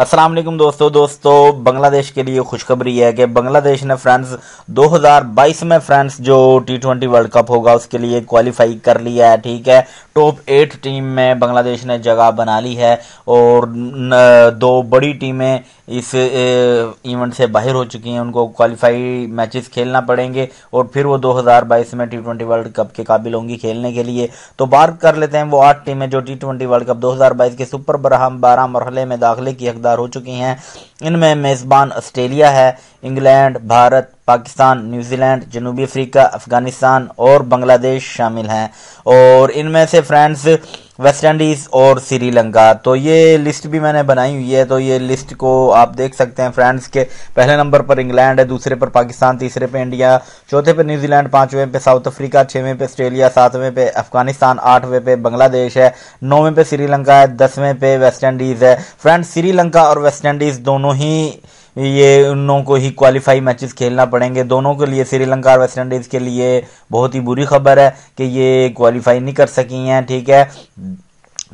असलम दोस्तों दोस्तों बांग्लादेश के लिए खुशखबरी है कि बांग्लादेश ने फ्रेंड्स 2022 में फ्रेंड्स जो टी ट्वेंटी वर्ल्ड कप होगा उसके लिए क्वालिफाई कर लिया है ठीक है टॉप एट टीम में बांग्लादेश ने जगह बना ली है और दो बड़ी टीमें इस इवेंट से बाहर हो चुकी हैं उनको क्वालिफाई मैचेस खेलना पड़ेंगे और फिर वो 2022 में टी ट्वेंटी वर्ल्ड कप के काबिल होंगी खेलने के लिए तो बात कर लेते हैं वो आठ टीमें जो टी ट्वेंटी वर्ल्ड कप दो के सुपर बारह मरहले में दाखिले की हकदार हो चुकी हैं इनमें मेज़बान ऑस्ट्रेलिया है इंग्लैंड भारत पाकिस्तान न्यूजीलैंड जनूबी अफ्रीका अफ़गानिस्तान और बांग्लादेश शामिल हैं और इनमें से फ्रेंड्स वेस्ट इंडीज़ और श्रीलंका तो ये लिस्ट भी मैंने बनाई हुई है तो ये लिस्ट को आप देख सकते हैं फ्रेंड्स के पहले नंबर पर इंग्लैंड है दूसरे पर पाकिस्तान तीसरे पे इंडिया चौथे पे न्यूजीलैंड पाँचवें पे साउथ अफ्रीका छवें पे ऑस्ट्रेलिया सातवें पे अफगानिस्तान आठवें पे बांग्लादेश है नौवें पे श्रीलंका है दसवें पे वेस्ट इंडीज़ है फ्रेंड्स श्रीलंका और वेस्ट इंडीज़ दोनों ही ये उनों को ही क्वालिफाई मैचेस खेलना पड़ेंगे दोनों के लिए श्रीलंका और वेस्ट इंडीज़ के लिए बहुत ही बुरी खबर है कि ये क्वालिफाई नहीं कर सकी हैं ठीक है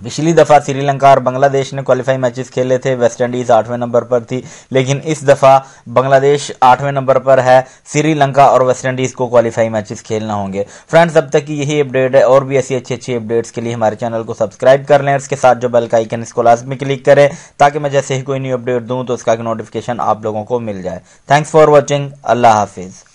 पिछली दफ़ा श्रीलंका और बांग्लादेश ने क्वालिफाई मैचेस खेले थे वेस्ट इंडीज आठवें नंबर पर थी लेकिन इस दफ़ा बांग्लादेश आठवें नंबर पर है श्रीलंका और वेस्टइंडीज़ को क्वालिफाई मैचेस खेलना होंगे फ्रेंड्स अब तक की यही अपडेट है और भी ऐसी अच्छी अच्छी अपडेट्स के लिए हमारे चैनल को सब्सक्राइब कर लें इसके साथ जो बेल का आइकन इसको लास्ट में क्लिक करें ताकि मैं जैसे ही कोई न्यू अपडेट दूँ तो उसका नोटिफिकेशन आप लोगों को मिल जाए थैंक्स फॉर वॉचिंग अल्लाह हाफिज़